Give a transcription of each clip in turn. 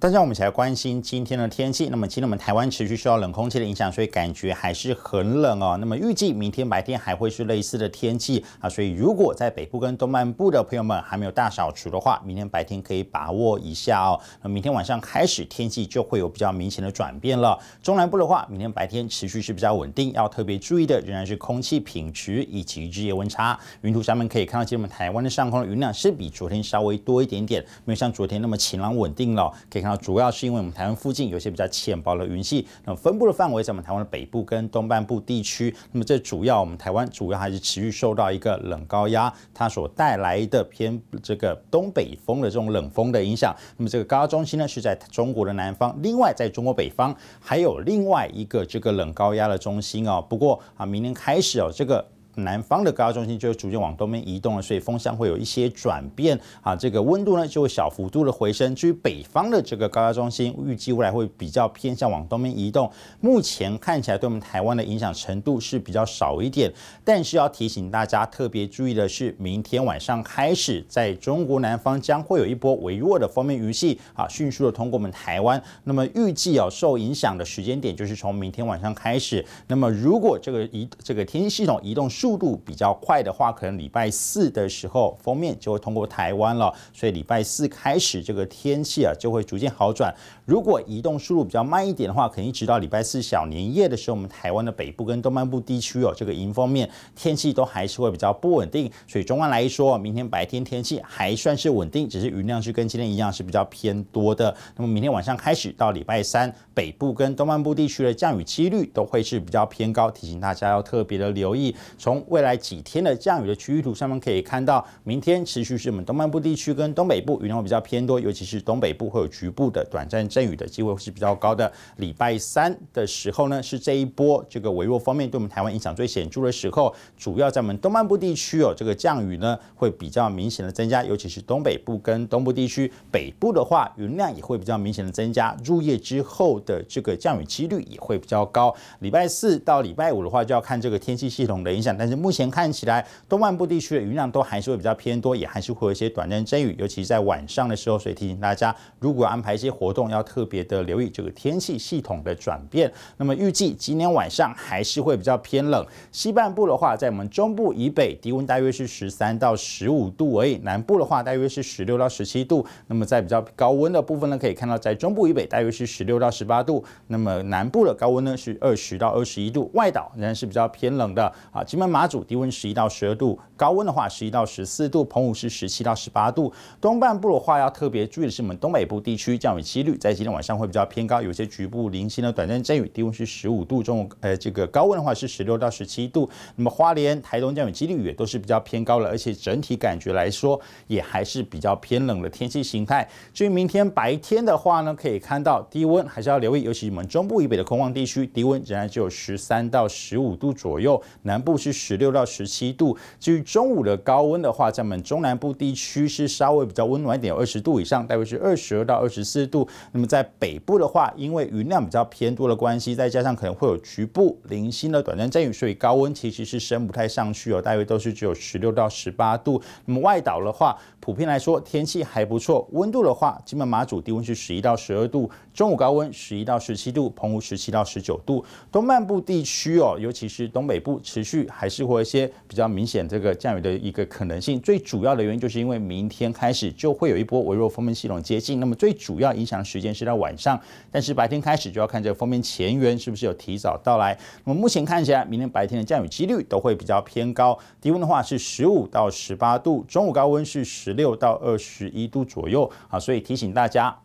大家，我们一起来关心今天的天气。那么，今天我们台湾持续受到冷空气的影响，所以感觉还是很冷哦。那么，预计明天白天还会是类似的天气啊。所以，如果在北部跟东半部的朋友们还没有大扫除的话，明天白天可以把握一下哦。那明天晚上开始天气就会有比较明显的转变了。中南部的话，明天白天持续是比较稳定，要特别注意的仍然是空气品质以及日夜温差。云图上面可以看到，今天我们台湾的上空的云量是比昨天稍微多一点点，没有像昨天那么晴朗稳定了。可以看。那主要是因为我们台湾附近有一些比较浅薄的云系，那分布的范围在我们台湾的北部跟东半部地区。那么这主要我们台湾主要还是持续受到一个冷高压它所带来的偏这个东北风的这种冷风的影响。那么这个高压中心呢是在中国的南方，另外在中国北方还有另外一个这个冷高压的中心哦。不过啊，明天开始哦，这个。南方的高压中心就会逐渐往东边移动了，所以风向会有一些转变啊，这个温度呢就会小幅度的回升。至于北方的这个高压中心，预计未来会比较偏向往东边移动，目前看起来对我们台湾的影响程度是比较少一点。但是要提醒大家特别注意的是，明天晚上开始，在中国南方将会有一波微弱的锋面雨系啊，迅速的通过我们台湾。那么预计哦，受影响的时间点就是从明天晚上开始。那么如果这个移这个天气系统移动，速度比较快的话，可能礼拜四的时候，封面就会通过台湾了，所以礼拜四开始，这个天气啊就会逐渐好转。如果移动速度比较慢一点的话，可能一直到礼拜四小年夜的时候，我们台湾的北部跟东半部地区哦，这个迎风面天气都还是会比较不稳定。所以中安来说，明天白天天气还算是稳定，只是云量是跟今天一样是比较偏多的。那么明天晚上开始到礼拜三，北部跟东半部地区的降雨几率都会是比较偏高，提醒大家要特别的留意。从从未来几天的降雨的区域图上面可以看到，明天持续是我们东半部地区跟东北部雨量比较偏多，尤其是东北部会有局部的短暂阵雨的机会是比较高的。礼拜三的时候呢，是这一波这个微弱方面对我们台湾影响最显著的时候，主要在我们东半部地区哦，这个降雨呢会比较明显的增加，尤其是东北部跟东部地区北部的话，云量也会比较明显的增加，入夜之后的这个降雨几率也会比较高。礼拜四到礼拜五的话，就要看这个天气系统的影响。但是目前看起来，东半部地区的云量都还是会比较偏多，也还是会有一些短暂阵雨，尤其是在晚上的时候。所以提醒大家，如果安排一些活动，要特别的留意这个天气系统的转变。那么预计今天晚上还是会比较偏冷。西半部的话，在我们中部以北，低温大约是十三到十五度而已；南部的话，大约是十六到十七度。那么在比较高温的部分呢，可以看到在中部以北大约是十六到十八度，那么南部的高温呢是二十到二十一度。外岛仍然是比较偏冷的啊，今晚。马祖低温十一到十二度，高温的话十一到十四度，澎湖是十七到十八度。东半部的话要特别注意的是，我们东北部地区降雨几率在今天晚上会比较偏高，有些局部零星的短暂阵雨，低温是十五度，中午呃这个高温的话是十六到十七度。那么花莲、台东降雨几率也都是比较偏高了，而且整体感觉来说也还是比较偏冷的天气形态。至于明天白天的话呢，可以看到低温还是要留意，尤其是我们中部以北的空旷地区，低温仍然只有十三到十五度左右，南部是。十六到十七度。至于中午的高温的话，在我们中南部地区是稍微比较温暖一点，有二十度以上，大约是二十二到二十四度。那么在北部的话，因为云量比较偏多的关系，再加上可能会有局部零星的短暂阵雨，所以高温其实是升不太上去哦，大约都是只有十六到十八度。那么外岛的话。普遍来说，天气还不错。温度的话，基本马祖低温是十一到十二度，中午高温十一到十七度，澎湖十七到十九度。东半部地区哦，尤其是东北部，持续还是会有一些比较明显这个降雨的一个可能性。最主要的原因就是因为明天开始就会有一波微弱风面系统接近，那么最主要影响时间是在晚上，但是白天开始就要看这个风面前缘是不是有提早到来。那么目前看起来，明天白天的降雨几率都会比较偏高。低温的话是十五到十八度，中午高温是十。十六到二十一度左右啊，所以提醒大家，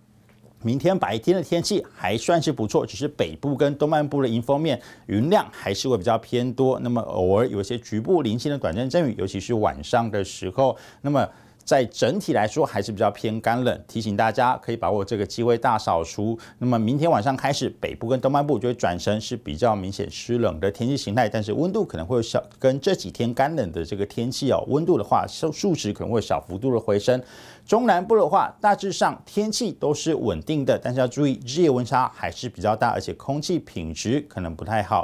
明天白天的天气还算是不错，只是北部跟东半部的迎风面云量还是会比较偏多，那么偶尔有些局部零星的短暂阵雨，尤其是晚上的时候，那么。在整体来说还是比较偏干冷，提醒大家可以把握这个机会大扫除。那么明天晚上开始，北部跟东半部就会转成是比较明显湿冷的天气形态，但是温度可能会有小跟这几天干冷的这个天气哦，温度的话数数值可能会小幅度的回升。中南部的话，大致上天气都是稳定的，但是要注意日夜温差还是比较大，而且空气品质可能不太好。